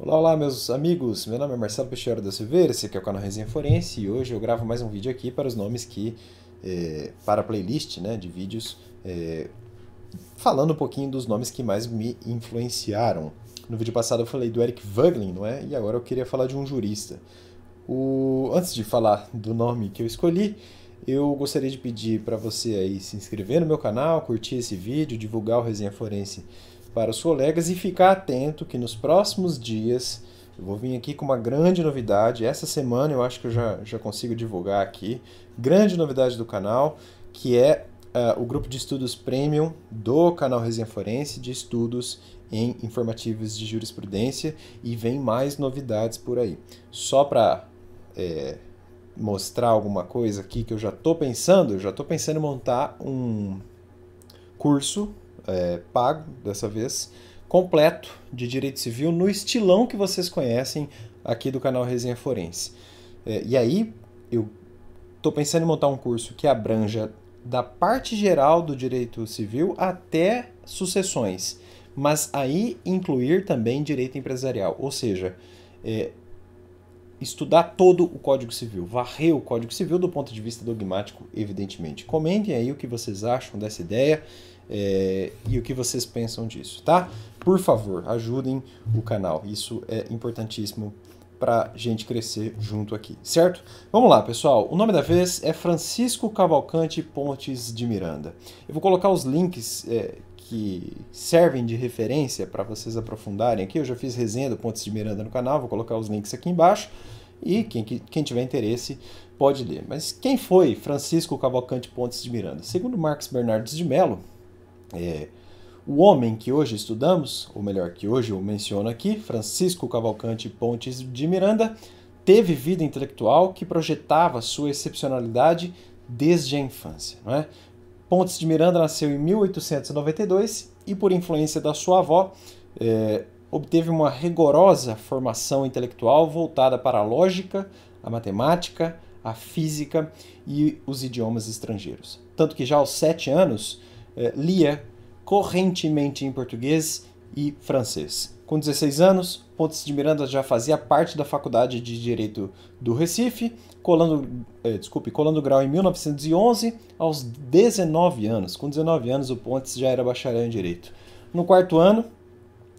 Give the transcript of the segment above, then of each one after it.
Olá, olá meus amigos, meu nome é Marcelo Peixeira da Silveira, esse aqui é o canal Resenha Forense e hoje eu gravo mais um vídeo aqui para os nomes que, é, para a playlist né, de vídeos, é, falando um pouquinho dos nomes que mais me influenciaram. No vídeo passado eu falei do Eric Vuglin, não é? E agora eu queria falar de um jurista. O... Antes de falar do nome que eu escolhi, eu gostaria de pedir para você aí se inscrever no meu canal, curtir esse vídeo, divulgar o Resenha Forense para os colegas e ficar atento que nos próximos dias eu vou vir aqui com uma grande novidade. Essa semana eu acho que eu já, já consigo divulgar aqui. Grande novidade do canal, que é uh, o grupo de estudos premium do canal Resenha Forense de estudos em informativos de jurisprudência e vem mais novidades por aí. Só para é, mostrar alguma coisa aqui que eu já estou pensando, eu já estou pensando em montar um curso é, pago dessa vez, completo de direito civil no estilão que vocês conhecem aqui do canal Resenha Forense. É, e aí eu estou pensando em montar um curso que abranja da parte geral do direito civil até sucessões, mas aí incluir também direito empresarial, ou seja, é, estudar todo o Código Civil, varrer o Código Civil do ponto de vista dogmático, evidentemente. Comentem aí o que vocês acham dessa ideia é, e o que vocês pensam disso, tá? Por favor, ajudem o canal, isso é importantíssimo para gente crescer junto aqui, certo? Vamos lá, pessoal. O nome da vez é Francisco Cavalcante Pontes de Miranda. Eu vou colocar os links é, que servem de referência para vocês aprofundarem aqui. Eu já fiz resenha do Pontes de Miranda no canal, vou colocar os links aqui embaixo. E quem, quem tiver interesse pode ler. Mas quem foi Francisco Cavalcante Pontes de Miranda? Segundo Marcos Bernardes de Mello, é, o homem que hoje estudamos, ou melhor, que hoje eu menciono aqui, Francisco Cavalcante Pontes de Miranda, teve vida intelectual que projetava sua excepcionalidade desde a infância. Não é? Pontes de Miranda nasceu em 1892 e, por influência da sua avó, é, obteve uma rigorosa formação intelectual voltada para a lógica, a matemática, a física e os idiomas estrangeiros. Tanto que já aos sete anos eh, lia correntemente em português e francês. Com 16 anos, Pontes de Miranda já fazia parte da Faculdade de Direito do Recife, colando, eh, desculpe, colando grau em 1911 aos 19 anos. Com 19 anos, o Pontes já era bacharel em Direito. No quarto ano,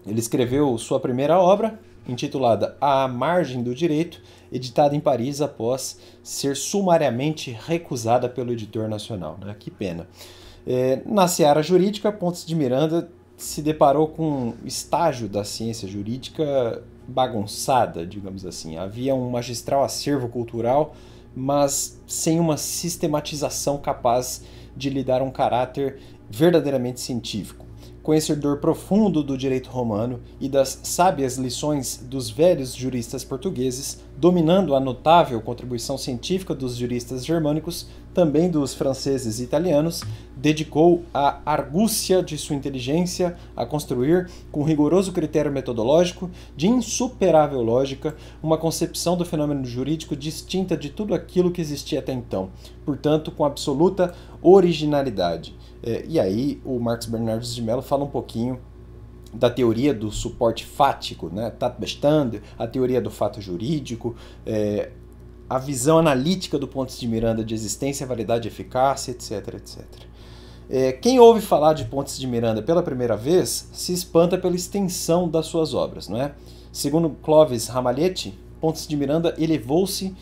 ele escreveu sua primeira obra, intitulada A Margem do Direito, editada em Paris após ser sumariamente recusada pelo editor nacional. Né? Que pena. É, na seara jurídica, Pontes de Miranda se deparou com um estágio da ciência jurídica bagunçada, digamos assim. Havia um magistral acervo cultural, mas sem uma sistematização capaz de lhe dar um caráter verdadeiramente científico. Conhecedor profundo do direito romano e das sábias lições dos velhos juristas portugueses, dominando a notável contribuição científica dos juristas germânicos, também dos franceses e italianos, dedicou a argúcia de sua inteligência a construir, com rigoroso critério metodológico, de insuperável lógica, uma concepção do fenômeno jurídico distinta de tudo aquilo que existia até então, portanto, com absoluta originalidade. É, e aí o Marx Bernardes de Mello fala um pouquinho da teoria do suporte fático, né? Tatbestand, a teoria do fato jurídico, é, a visão analítica do Pontes de Miranda de existência, validade e eficácia, etc, etc. É, quem ouve falar de Pontes de Miranda pela primeira vez se espanta pela extensão das suas obras, não é? Segundo Clovis Ramalhete, Pontes de Miranda elevou-se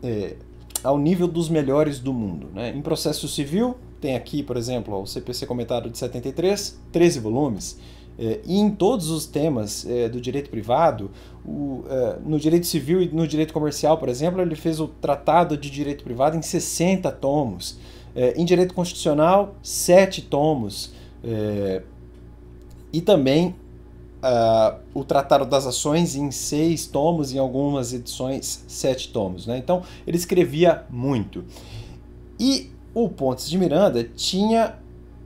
é, ao nível dos melhores do mundo. Né? Em processo civil, tem aqui, por exemplo, o CPC comentado de 73, 13 volumes. Eh, e em todos os temas é, do direito privado, o, é, no direito civil e no direito comercial, por exemplo, ele fez o Tratado de Direito Privado em 60 tomos. em direito constitucional, 7 tomos. e também Uh, o Tratado das Ações em seis tomos, em algumas edições, sete tomos. Né? Então, ele escrevia muito. E o Pontes de Miranda tinha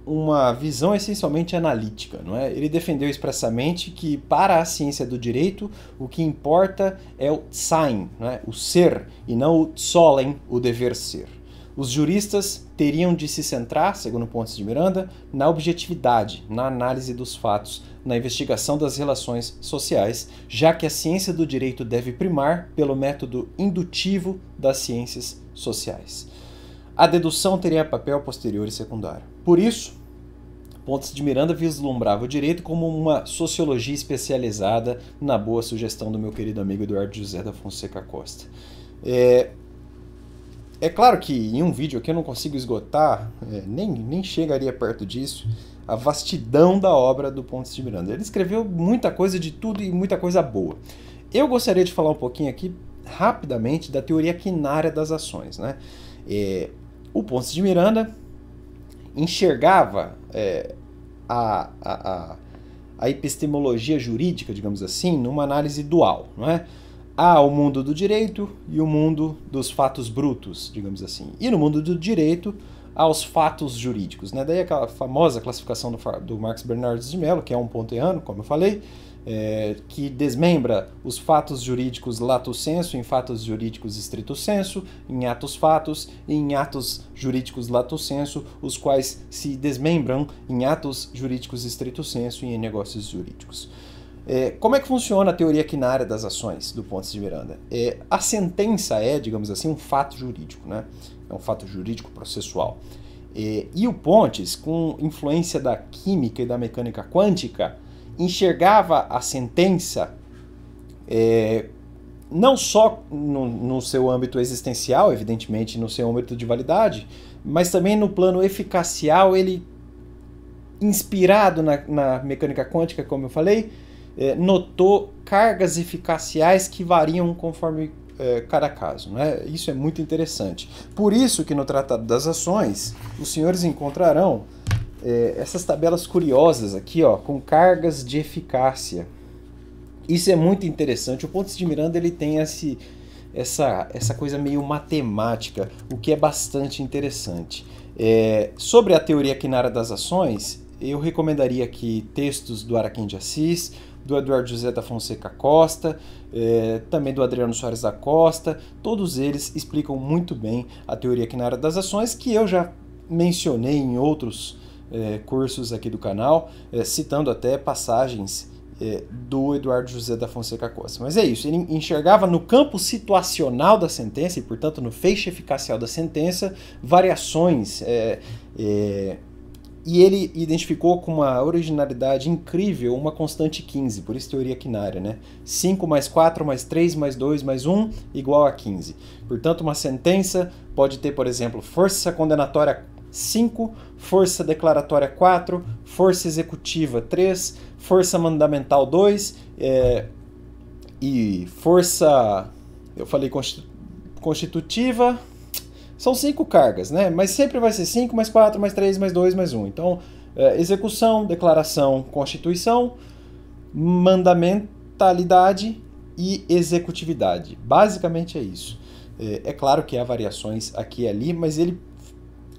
uma visão essencialmente analítica, não é? Ele defendeu expressamente que para a ciência do direito o que importa é o sein, é? o ser, e não o solen, o dever ser. Os juristas teriam de se centrar, segundo Pontes de Miranda, na objetividade, na análise dos fatos, na investigação das relações sociais, já que a ciência do direito deve primar pelo método indutivo das ciências sociais a dedução teria papel posterior e secundário. Por isso, Pontes de Miranda vislumbrava o direito como uma sociologia especializada na boa sugestão do meu querido amigo Eduardo José da Fonseca Costa. É, é claro que em um vídeo aqui eu não consigo esgotar, é, nem, nem chegaria perto disso, a vastidão da obra do Pontes de Miranda. Ele escreveu muita coisa de tudo e muita coisa boa. Eu gostaria de falar um pouquinho aqui, rapidamente, da teoria quinária das ações. Né? É, o Ponce de Miranda enxergava é, a, a, a, epistemologia jurídica, digamos assim, numa análise dual. Não é? Há o mundo do direito e o mundo dos fatos brutos, digamos assim. E no mundo do direito há os fatos jurídicos. Né? Daí aquela famosa classificação do, do Marx Bernardes de Mello, que é um ponteano, como eu falei, é, que desmembra os fatos jurídicos lato senso em fatos jurídicos estrito senso, em atos fatos e em atos jurídicos lato senso, os quais se desmembram em atos jurídicos estrito senso e em negócios jurídicos. É, como é que funciona a teoria na área das ações do Pontes de Miranda? É, a sentença é, digamos assim, um fato jurídico, né? É um fato jurídico processual. É, e o Pontes, com influência da química e da mecânica quântica, enxergava a sentença é, não só no, no, seu âmbito existencial, evidentemente, no seu âmbito de validade, mas também no plano eficacial, ele inspirado na, na mecânica quântica, como eu falei, é, notou cargas eficaciais que variam conforme é, cada caso. Né? Isso é muito interessante. Por isso que no Tratado das Ações, os senhores encontrarão é, essas tabelas curiosas aqui, ó, com cargas de eficácia. Isso é muito interessante. O Pontes de Miranda ele tem esse, essa, essa coisa meio matemática, o que é bastante interessante. É, sobre a teoria quinária das ações, eu recomendaria aqui textos do Araquém de Assis, do Eduardo José da Fonseca Costa, é, também do Adriano Soares da Costa. Todos eles explicam muito bem a teoria quinária das ações, que eu já mencionei em outros é, cursos aqui do canal, é, citando até passagens é, do Eduardo José da Fonseca Costa. Mas é isso, ele enxergava no campo situacional da sentença e, portanto, no feixe eficacial da sentença, variações. É, é, e ele identificou com uma originalidade incrível uma constante 15, por isso teoria quinária, né? 5 mais 4 mais 3 mais 2 mais 1 igual a 15. Portanto, uma sentença pode ter, por exemplo, força condenatória 5, força declaratória 4, força executiva 3, força mandamental 2 é, e força. Eu falei constitutiva. São cinco cargas, né? Mas sempre vai ser 5, mais 4, mais 3, mais 2, mais 1. Um. Então, é, execução, declaração, constituição, mandamentalidade e executividade. Basicamente é isso. É, é claro que há variações aqui e ali, mas ele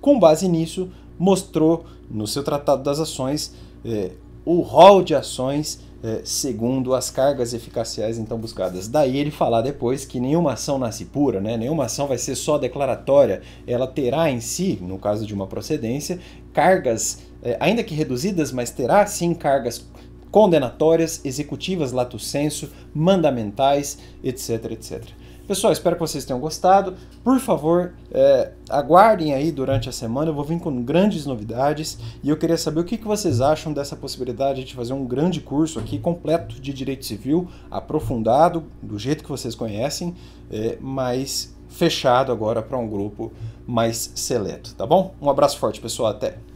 com base nisso, mostrou no seu Tratado das Ações eh, o rol de ações eh, segundo as cargas eficaciais então buscadas. Daí ele falar depois que nenhuma ação nasce pura, né? nenhuma ação vai ser só declaratória, ela terá em si, no caso de uma procedência, cargas, eh, ainda que reduzidas, mas terá sim cargas condenatórias, executivas lato senso, mandamentais, etc, etc. Pessoal, espero que vocês tenham gostado. Por favor, é, aguardem aí durante a semana. Eu vou vir com grandes novidades e eu queria saber o que, que vocês acham dessa possibilidade de fazer um grande curso aqui completo de direito civil, aprofundado, do jeito que vocês conhecem, é, mas fechado agora para um grupo mais seleto, tá bom? Um abraço forte, pessoal. Até!